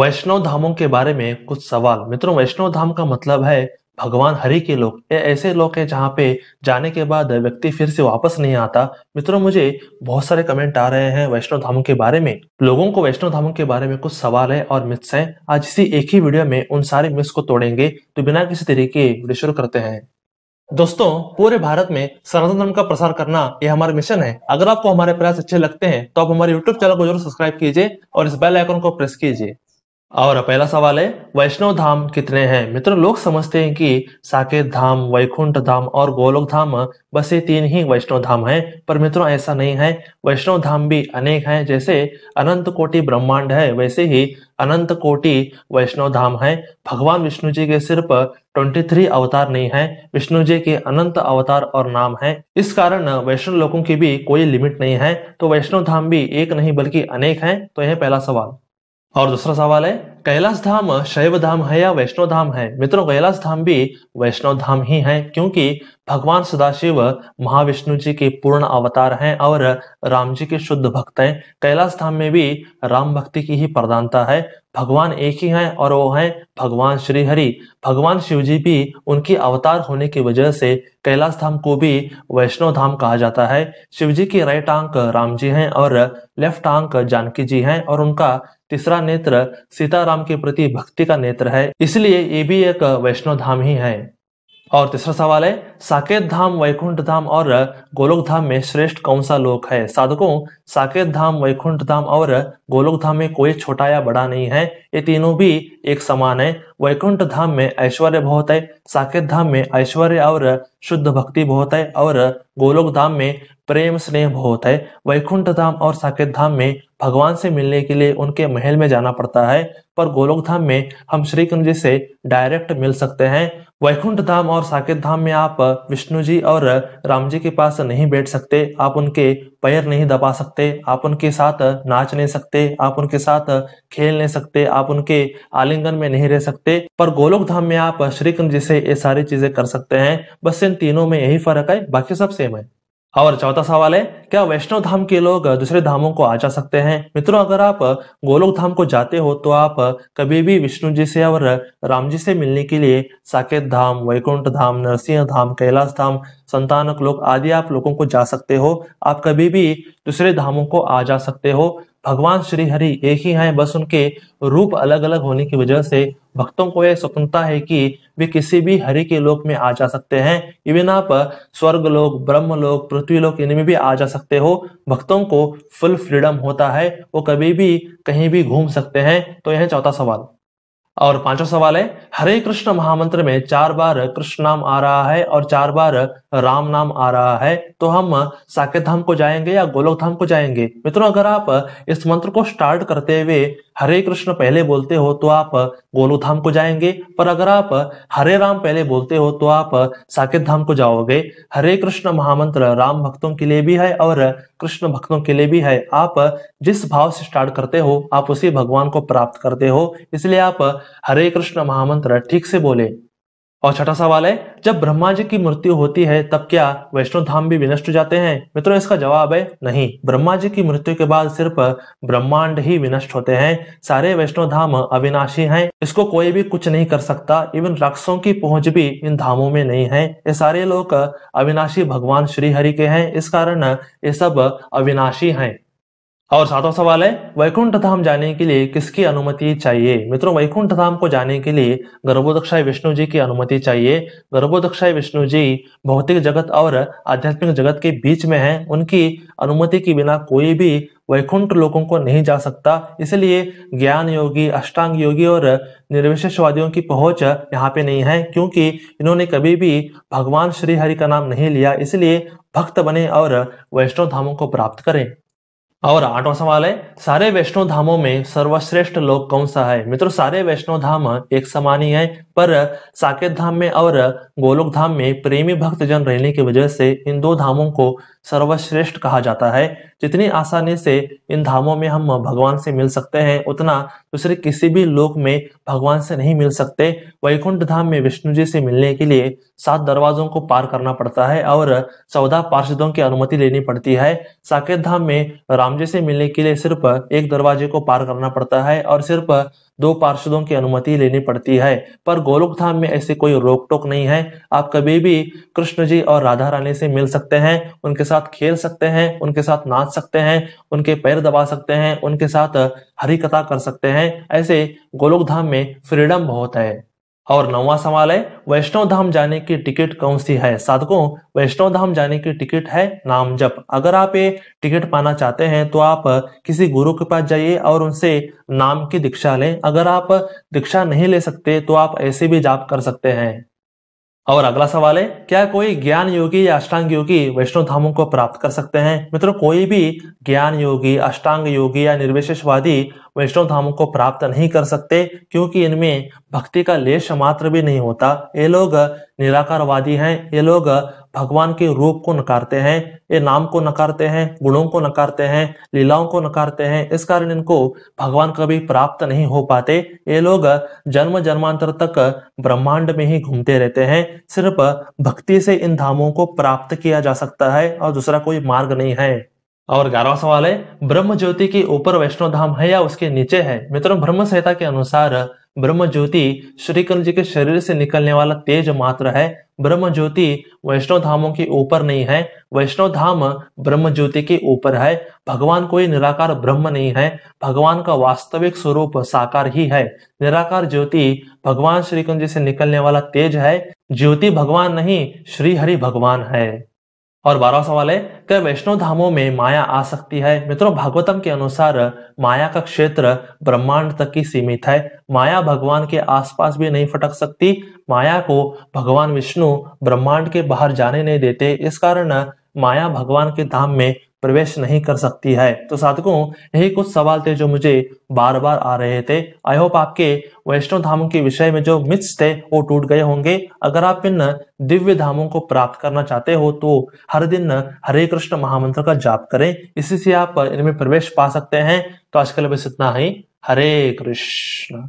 वैष्णव धामों के बारे में कुछ सवाल मित्रों वैष्णव धाम का मतलब है भगवान हरि के लोग ये ऐसे लोग हैं जहाँ पे जाने के बाद व्यक्ति फिर से वापस नहीं आता मित्रों मुझे बहुत सारे कमेंट आ रहे हैं वैष्णो धामों के बारे में लोगों को वैष्णो धामों के बारे में कुछ सवाल है और मिथ्स हैं आज इसी एक ही वीडियो में उन सारे मिथ्स को तोड़ेंगे तो बिना किसी तरीके वीडियो शुरू करते हैं दोस्तों पूरे भारत में सनातन धर्म का प्रसार करना यह हमारा मिशन है अगर आपको हमारे प्रयास अच्छे लगते हैं तो आप हमारे यूट्यूब चैनल को जरूर सब्सक्राइब कीजिए और इस बेल आइकन को प्रेस कीजिए और पहला सवाल है वैष्णव धाम कितने हैं मित्रों लोग समझते हैं कि साकेत धाम वैकुंठ धाम और गोलोक धाम बस ये तीन ही वैष्णव धाम हैं पर मित्रों ऐसा नहीं है वैष्णव धाम भी अनेक हैं जैसे अनंत कोटि ब्रह्मांड है वैसे ही अनंत कोटि वैष्णव धाम है भगवान विष्णु जी के सिर्फ 23 अवतार नहीं है विष्णु जी के अनंत अवतार और नाम है इस कारण वैष्णव लोगों की भी कोई लिमिट नहीं है तो वैष्णव धाम भी एक नहीं बल्कि अनेक है तो यह पहला सवाल और दूसरा सवाल है कैलाश धाम शैव धाम है या वैष्णव धाम है मित्रों कैलाश धाम भी वैष्णव धाम ही है क्योंकि भगवान सदाशिव महाविष्णु जी के पूर्ण अवतार हैं और राम जी के शुद्ध भक्त हैं कैलाश धाम में भी राम भक्ति की ही प्रधानता है भगवान एक ही हैं और वो हैं भगवान श्री हरि भगवान शिव जी भी उनकी अवतार होने की वजह से कैलाश धाम को भी वैष्णव धाम कहा जाता है शिव जी की राइट आंक राम जी हैं और लेफ्ट आंक जानकी जी हैं और उनका तीसरा नेत्र सीताराम के प्रति भक्ति का नेत्र है इसलिए ये भी एक वैष्णव धाम ही है और तीसरा सवाल है साकेत धाम वैकुंठ धाम और गोलोक धाम में श्रेष्ठ कौन सा लोक है साधकों साकेत धाम वैकुंठ धाम और गोलोक धाम में कोई छोटा या बड़ा नहीं है ये तीनों भी एक समान है वैकुंठ धाम में ऐश्वर्य बहुत है साकेत धाम में ऐश्वर्य और शुद्ध भक्ति बहुत है और गोलोक धाम में प्रेम स्नेह बहुत है वैकुंठ धाम और साकेत धाम में भगवान से मिलने के लिए उनके महल में जाना पड़ता है पर गोलोक धाम में हम श्री कृष्ण जी से डायरेक्ट मिल सकते हैं वैकुंठ धाम और साकेत धाम में आप विष्णु जी और राम जी के पास नहीं बैठ सकते आप उनके पैर नहीं दबा सकते आप उनके साथ नाच नहीं सकते आप उनके साथ खेल नहीं सकते आप उनके आलिंगन में नहीं रह सकते सकते पर गोलोक धाम में आप श्री कृष्ण जी से ये सारी चीजें कर सकते हैं बस इन तीनों में यही फर्क है बाकी सब सेम है और चौथा सवाल है क्या वैष्णव धाम के लोग दूसरे धामों को आ जा सकते हैं मित्रों अगर आप गोलोक धाम को जाते हो तो आप कभी भी विष्णु जी से और राम जी से मिलने के लिए साकेत धाम वैकुंठ धाम नरसिंह धाम कैलाश धाम संतानक लोक आदि आप लोगों को जा सकते हो आप कभी भी दूसरे धामों को आ जा सकते हो भगवान श्री हरि एक ही हैं बस उनके रूप अलग अलग होने की वजह से भक्तों को यह स्वतंत्रता है कि वे किसी भी हरि के लोक में आ जा सकते हैं इवन आप स्वर्ग लोक ब्रह्म लोक पृथ्वी लोक इनमें भी आ जा सकते हो भक्तों को फुल फ्रीडम होता है वो कभी भी कहीं भी घूम सकते हैं तो यह चौथा सवाल और पांचवा सवाल है हरे कृष्ण महामंत्र में चार बार कृष्ण नाम आ रहा है और चार बार राम नाम आ रहा है तो हम साकेत धाम को जाएंगे या गोलोक धाम को जाएंगे मित्रों अगर आप इस मंत्र को स्टार्ट करते हुए हरे कृष्ण पहले बोलते हो तो आप गोलोक धाम को जाएंगे पर अगर आप हरे राम पहले बोलते हो तो आप साकेत धाम को जाओगे हरे कृष्ण महामंत्र राम भक्तों के लिए भी है और कृष्ण भक्तों के लिए भी है आप जिस भाव से स्टार्ट करते हो आप उसी भगवान को प्राप्त करते हो इसलिए आप हरे कृष्ण महामंत्र ठीक से बोले और छठा सवाल है जब ब्रह्मा जी की मृत्यु होती है तब क्या वैष्णो धाम भी विनष्ट हो जाते हैं मित्रों इसका जवाब है नहीं ब्रह्मा जी की मृत्यु के बाद सिर्फ ब्रह्मांड ही विनष्ट होते हैं सारे वैष्णो धाम अविनाशी हैं इसको कोई भी कुछ नहीं कर सकता इवन राक्षसों की पहुंच भी इन धामों में नहीं है ये सारे लोग अविनाशी भगवान श्री हरि के हैं इस कारण ये सब अविनाशी हैं और सातवां सवाल है वैकुंठ धाम जाने के लिए किसकी अनुमति चाहिए मित्रों वैकुंठ धाम को जाने के लिए गर्भोदक्षाय विष्णु जी की अनुमति चाहिए गर्भोदक्षाय विष्णु जी भौतिक जगत और आध्यात्मिक जगत के बीच में हैं उनकी अनुमति के बिना कोई भी वैकुंठ लोगों को नहीं जा सकता इसलिए ज्ञान योगी अष्टांग योगी और निर्विशेषवादियों की पहुंच यहाँ पे नहीं है क्योंकि इन्होंने कभी भी भगवान श्री हरि का नाम नहीं लिया इसलिए भक्त बने और वैष्णव धामों को प्राप्त करें और आठवां सवाल है सारे वैष्णो धामों में सर्वश्रेष्ठ लोक कौन सा है मित्रों सारे वैष्णो धाम एक समान ही है पर साकेत धाम में और गोलोक धाम में प्रेमी भक्त जन रहने की वजह से इन दो धामों को सर्वश्रेष्ठ कहा जाता है जितनी आसानी से इन धामों में हम भगवान से मिल सकते हैं उतना दूसरे किसी भी लोक में भगवान से नहीं मिल सकते वैकुंठ धाम में विष्णु जी से मिलने के लिए सात दरवाजों को पार करना पड़ता है और चौदह पार्षदों की अनुमति लेनी पड़ती है साकेत धाम में राम जी से मिलने के लिए सिर्फ एक दरवाजे को पार करना पड़ता है और सिर्फ दो पार्षदों की अनुमति लेनी पड़ती है पर गोलोक धाम में ऐसी कोई रोक टोक नहीं है आप कभी भी कृष्ण जी और राधा रानी से मिल सकते हैं उनके साथ खेल सकते हैं उनके साथ नाच सकते हैं उनके पैर दबा सकते हैं उनके साथ हरी कथा कर सकते हैं ऐसे गोलोक धाम में फ्रीडम बहुत है और नौवा सवाल है वैष्णव धाम जाने की टिकट कौन सी है साधकों वैष्णव धाम जाने की टिकट है नाम जप अगर आप ये टिकट पाना चाहते हैं तो आप किसी गुरु के पास जाइए और उनसे नाम की दीक्षा लें अगर आप दीक्षा नहीं ले सकते तो आप ऐसे भी जाप कर सकते हैं और अगला सवाल है क्या कोई ज्ञान योगी या अष्टांग योगी वैष्णव धामों को प्राप्त कर सकते हैं मित्रों कोई भी ज्ञान योगी अष्टांग योगी या निर्विशेषवादी वैष्णव धामों को प्राप्त नहीं कर सकते क्योंकि इनमें भक्ति का लेश मात्र भी नहीं होता ये लोग निराकारवादी हैं ये लोग भगवान के रूप को नकारते हैं ये नाम को नकारते हैं गुणों को नकारते हैं लीलाओं को नकारते हैं इस कारण इनको भगवान कभी प्राप्त नहीं हो पाते ये लोग जन्म जन्मांतर तक ब्रह्मांड में ही घूमते रहते हैं सिर्फ भक्ति से इन धामों को प्राप्त किया जा सकता है और दूसरा कोई मार्ग नहीं है और ग्यारहवा सवाल है ब्रह्म ज्योति के ऊपर वैष्णो धाम है या उसके नीचे है मित्रों ब्रह्म संहिता के अनुसार ब्रह्म ज्योति श्री कृष्ण जी के शरीर से निकलने वाला तेज मात्र है ब्रह्म ज्योति वैष्णव धामों के ऊपर नहीं है वैष्णव धाम ब्रह्म ज्योति के ऊपर है भगवान कोई निराकार ब्रह्म नहीं है भगवान का वास्तविक स्वरूप साकार ही है निराकार ज्योति भगवान श्री कृष्ण जी से निकलने वाला तेज है ज्योति भगवान नहीं श्री हरि भगवान है और बारहवा सवाल है क्या वैष्णो धामों में माया आ सकती है मित्रों भागवतम के अनुसार माया का क्षेत्र ब्रह्मांड तक ही सीमित है माया भगवान के आसपास भी नहीं फटक सकती माया को भगवान विष्णु ब्रह्मांड के बाहर जाने नहीं देते इस कारण माया भगवान के धाम में प्रवेश नहीं कर सकती है तो साधकों यही कुछ सवाल थे जो मुझे बार बार आ रहे थे आई होप आपके वैष्णो धामों के विषय में जो मिथ्स थे वो टूट गए होंगे अगर आप इन दिव्य धामों को प्राप्त करना चाहते हो तो हर दिन हरे कृष्ण महामंत्र का जाप करें इसी से आप इनमें प्रवेश पा सकते हैं तो आज के लिए बस इतना ही हरे कृष्ण